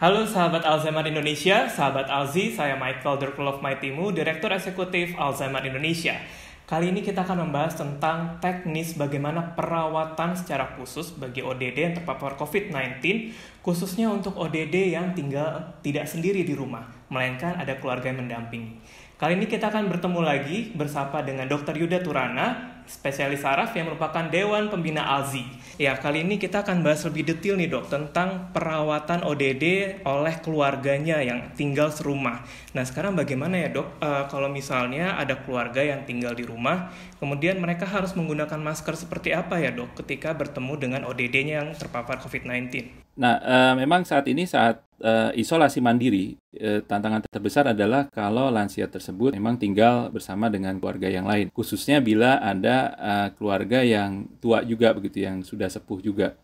Halo sahabat Alzheimer Indonesia, sahabat Alzi, saya Michael my timu, Direktur Eksekutif Alzheimer Indonesia. Kali ini kita akan membahas tentang teknis bagaimana perawatan secara khusus bagi ODD yang terpapar COVID-19, khususnya untuk ODD yang tinggal tidak sendiri di rumah, melainkan ada keluarga yang mendampingi. Kali ini kita akan bertemu lagi bersama dengan Dr. Yuda Turana, spesialis saraf yang merupakan Dewan Pembina ALZI. Ya, kali ini kita akan bahas lebih detail nih dok tentang perawatan ODD oleh keluarganya yang tinggal serumah. Nah, sekarang bagaimana ya dok e, kalau misalnya ada keluarga yang tinggal di rumah, kemudian mereka harus menggunakan masker seperti apa ya dok ketika bertemu dengan ODD-nya yang terpapar COVID-19? Nah, e, memang saat ini saat uh, isolasi mandiri, uh, tantangan terbesar adalah kalau lansia tersebut memang tinggal bersama dengan keluarga yang lain, khususnya bila ada uh, keluarga yang tua juga begitu, yang sudah sepuh juga,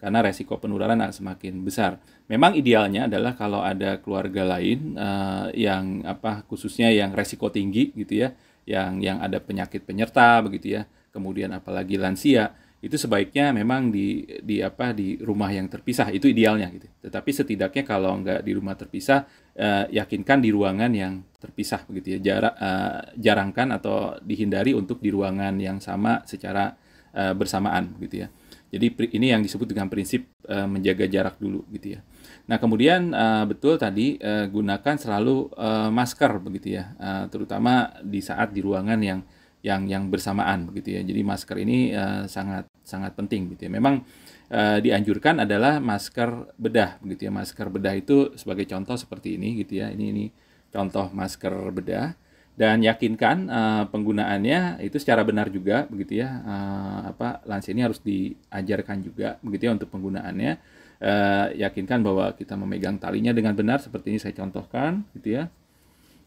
karena resiko penularan akan semakin besar. Memang idealnya adalah kalau ada keluarga lain uh, yang apa, khususnya yang resiko tinggi gitu ya, yang yang ada penyakit penyerta begitu ya, kemudian apalagi lansia itu sebaiknya memang di di apa di rumah yang terpisah itu idealnya gitu. Tetapi setidaknya kalau nggak di rumah terpisah eh, yakinkan di ruangan yang terpisah begitu ya. Jarak eh, jarangkan atau dihindari untuk di ruangan yang sama secara eh, bersamaan gitu ya. Jadi ini yang disebut dengan prinsip eh, menjaga jarak dulu gitu ya. Nah kemudian eh, betul tadi eh, gunakan selalu eh, masker begitu ya, terutama di saat di ruangan yang yang yang bersamaan begitu ya. Jadi masker ini uh, sangat sangat penting gitu ya. Memang uh, dianjurkan adalah masker bedah begitu ya. Masker bedah itu sebagai contoh seperti ini gitu ya. Ini ini contoh masker bedah dan yakinkan uh, penggunaannya itu secara benar juga begitu ya. Uh, apa lansia ini harus diajarkan juga begitu ya untuk penggunaannya. Uh, yakinkan bahwa kita memegang talinya dengan benar seperti ini saya contohkan gitu ya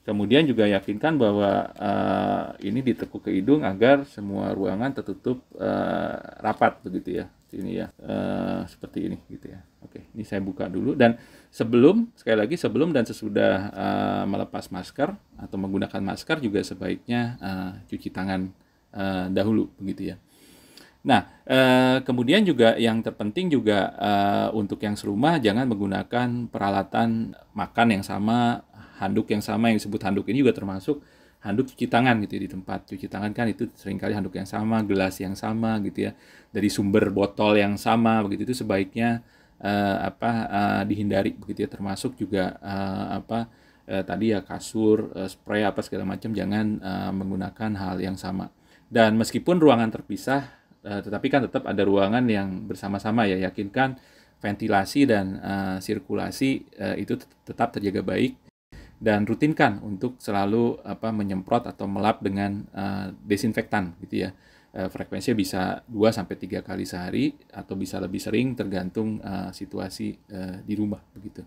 Kemudian juga yakinkan bahwa uh, ini ditekuk ke hidung agar semua ruangan tertutup uh, rapat begitu ya. Ini ya uh, seperti ini gitu ya. Oke, ini saya buka dulu dan sebelum sekali lagi sebelum dan sesudah uh, melepas masker atau menggunakan masker juga sebaiknya uh, cuci tangan uh, dahulu begitu ya. Nah, uh, kemudian juga yang terpenting juga uh, untuk yang serumah jangan menggunakan peralatan makan yang sama handuk yang sama yang disebut handuk ini juga termasuk handuk cuci tangan gitu ya, di tempat cuci tangan kan itu seringkali handuk yang sama, gelas yang sama gitu ya, dari sumber botol yang sama begitu itu sebaiknya uh, apa uh, dihindari begitu ya termasuk juga uh, apa uh, tadi ya kasur, uh, spray apa segala macam jangan uh, menggunakan hal yang sama. Dan meskipun ruangan terpisah uh, tetapi kan tetap ada ruangan yang bersama-sama ya yakinkan ventilasi dan uh, sirkulasi uh, itu tetap terjaga baik dan rutinkan untuk selalu apa menyemprot atau melap dengan uh, desinfektan gitu ya. Uh, frekuensinya bisa 2 sampai 3 kali sehari atau bisa lebih sering tergantung uh, situasi uh, di rumah begitu.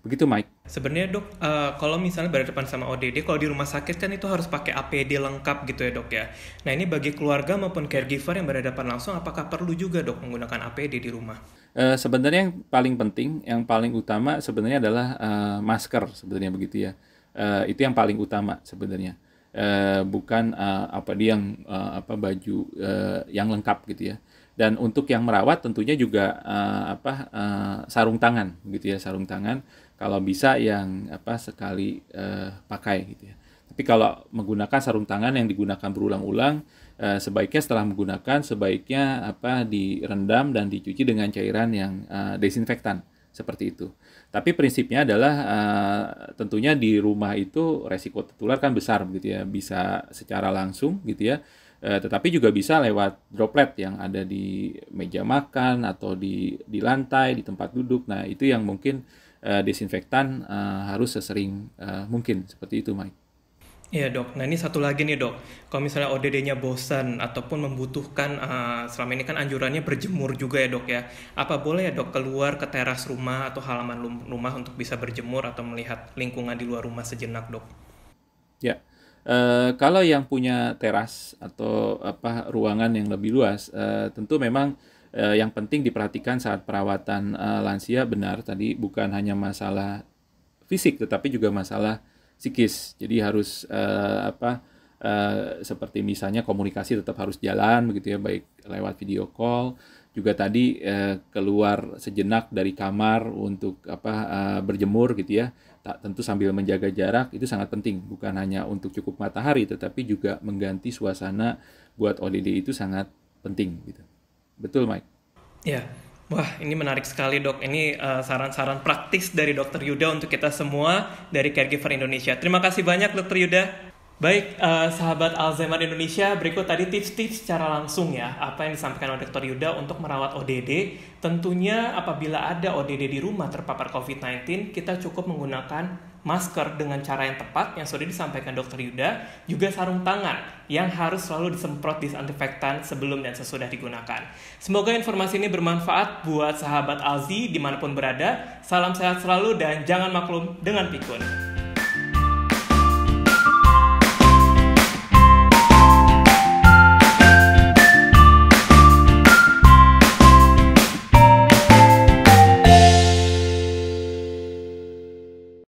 Begitu Mike. Sebenarnya dok, uh, kalau misalnya berhadapan sama ODD, kalau di rumah sakit kan itu harus pakai APD lengkap gitu ya dok ya. Nah ini bagi keluarga maupun caregiver yang berhadapan langsung, apakah perlu juga dok menggunakan APD di rumah? Eh, sebenarnya yang paling penting, yang paling utama sebenarnya adalah uh, masker sebenarnya begitu ya. Uh, itu yang paling utama sebenarnya. Uh, bukan uh, apa dia yang uh, apa baju uh, yang lengkap gitu ya. Dan untuk yang merawat tentunya juga uh, apa uh, sarung tangan gitu ya, sarung tangan kalau bisa yang apa sekali uh, pakai gitu ya. Tapi kalau menggunakan sarung tangan yang digunakan berulang-ulang Eh, sebaiknya setelah menggunakan sebaiknya apa direndam dan dicuci dengan cairan yang uh, desinfektan seperti itu. Tapi prinsipnya adalah uh, tentunya di rumah itu resiko tertular kan besar gitu ya, bisa secara langsung gitu ya. Uh, tetapi juga bisa lewat droplet yang ada di meja makan atau di di lantai, di tempat duduk. Nah, itu yang mungkin uh, desinfektan uh, harus sesering uh, mungkin seperti itu, Mike. Iya dok, nah ini satu lagi nih dok, kalau misalnya ODD-nya bosan ataupun membutuhkan uh, selama ini kan anjurannya berjemur juga ya dok ya, apa boleh ya dok keluar ke teras rumah atau halaman rumah untuk bisa berjemur atau melihat lingkungan di luar rumah sejenak dok? Ya, uh, kalau yang punya teras atau apa ruangan yang lebih luas, uh, tentu memang uh, yang penting diperhatikan saat perawatan uh, lansia benar tadi bukan hanya masalah fisik tetapi juga masalah psikis. Jadi harus uh, apa uh, seperti misalnya komunikasi tetap harus jalan begitu ya baik lewat video call juga tadi uh, keluar sejenak dari kamar untuk apa uh, berjemur gitu ya tak tentu sambil menjaga jarak itu sangat penting bukan hanya untuk cukup matahari tetapi juga mengganti suasana buat ODD itu sangat penting gitu betul Mike ya yeah. Wah, ini menarik sekali dok. Ini eh, saran-saran uh, praktis dari Dokter Yuda untuk kita semua dari Caregiver Indonesia. Terima kasih banyak Dokter Yuda. Baik, uh, sahabat Alzheimer Indonesia, berikut tadi tips-tips secara langsung ya, apa yang disampaikan oleh Dr. Yuda untuk merawat ODD. Tentunya apabila ada ODD di rumah terpapar COVID-19, kita cukup menggunakan masker dengan cara yang tepat yang sudah disampaikan Dr. Yuda, juga sarung tangan yang harus selalu disemprot disinfektan sebelum dan sesudah digunakan. Semoga informasi ini bermanfaat buat sahabat Alzi dimanapun berada. Salam sehat selalu dan jangan maklum dengan pikun.